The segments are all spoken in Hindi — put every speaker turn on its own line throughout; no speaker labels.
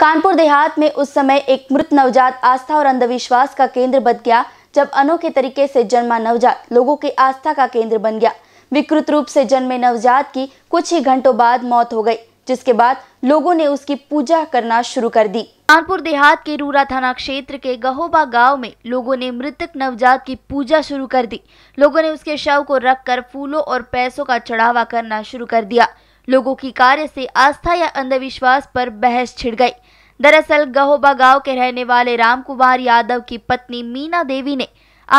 कानपुर देहात में उस समय एक मृत नवजात आस्था और अंधविश्वास का केंद्र बन गया जब अनोखे तरीके से जन्मा नवजात लोगों की आस्था का केंद्र बन गया विकृत रूप से जन्मे नवजात की कुछ ही घंटों बाद मौत हो गई जिसके बाद लोगों ने उसकी पूजा करना शुरू कर दी कानपुर देहात के रूरा थाना क्षेत्र के गहोबा गांव में लोगों ने मृतक नवजात की पूजा शुरू कर दी लोगों ने उसके शव को रखकर फूलों और पैसों का चढ़ावा करना शुरू कर दिया लोगों की कार्य से आस्था या अंधविश्वास पर बहस छिड़ गई दरअसल गहोबा गांव के रहने वाले राम कुमार यादव की पत्नी मीना देवी ने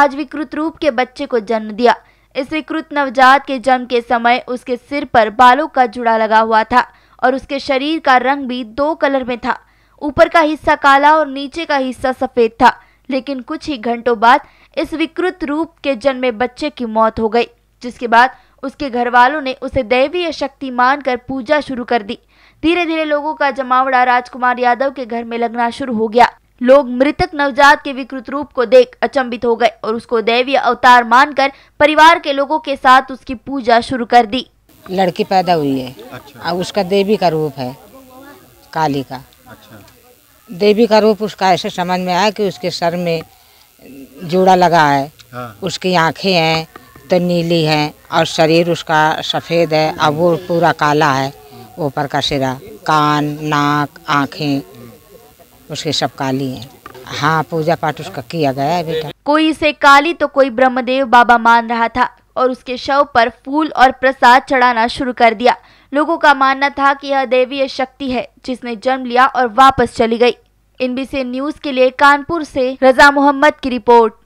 आज विकृत रूप के बच्चे को जन्म दिया इस विकृत नवजात के जन्म के समय उसके सिर पर बालों का जुड़ा लगा हुआ था और उसके शरीर का रंग भी दो कलर में था ऊपर का हिस्सा काला और नीचे का हिस्सा सफेद था लेकिन कुछ ही घंटों बाद इस विकृत रूप के जन्मे बच्चे की मौत हो गई जिसके बाद उसके घर वालों ने उसे दैवीय शक्ति मानकर पूजा शुरू कर दी धीरे धीरे लोगों का जमावड़ा राजकुमार यादव के घर में लगना शुरू हो गया लोग मृतक नवजात के विकृत रूप को देख अचंभित हो गए और उसको दैवीय अवतार मानकर परिवार के लोगों
के साथ उसकी पूजा शुरू कर दी लड़की पैदा हुई है अच्छा। उसका देवी का रूप है काली का अच्छा। देवी का रूप उसका ऐसे समझ में आया कि उसके सर में जोड़ा लगा है हाँ। उसकी आंखें हैं तो नीली है और शरीर उसका सफ़ेद है और वो पूरा काला है ऊपर का सिरा कान नाक आँखें उसकी सब काली हैं हाँ पूजा पाठ उसका किया गया है बेटा
कोई इसे काली तो कोई ब्रह्मदेव बाबा मान रहा था और उसके शव पर फूल और प्रसाद चढ़ाना शुरू कर दिया लोगों का मानना था कि यह देवीय शक्ति है जिसने जन्म लिया और वापस चली गई एनबीसी न्यूज के लिए कानपुर से रजा मोहम्मद की रिपोर्ट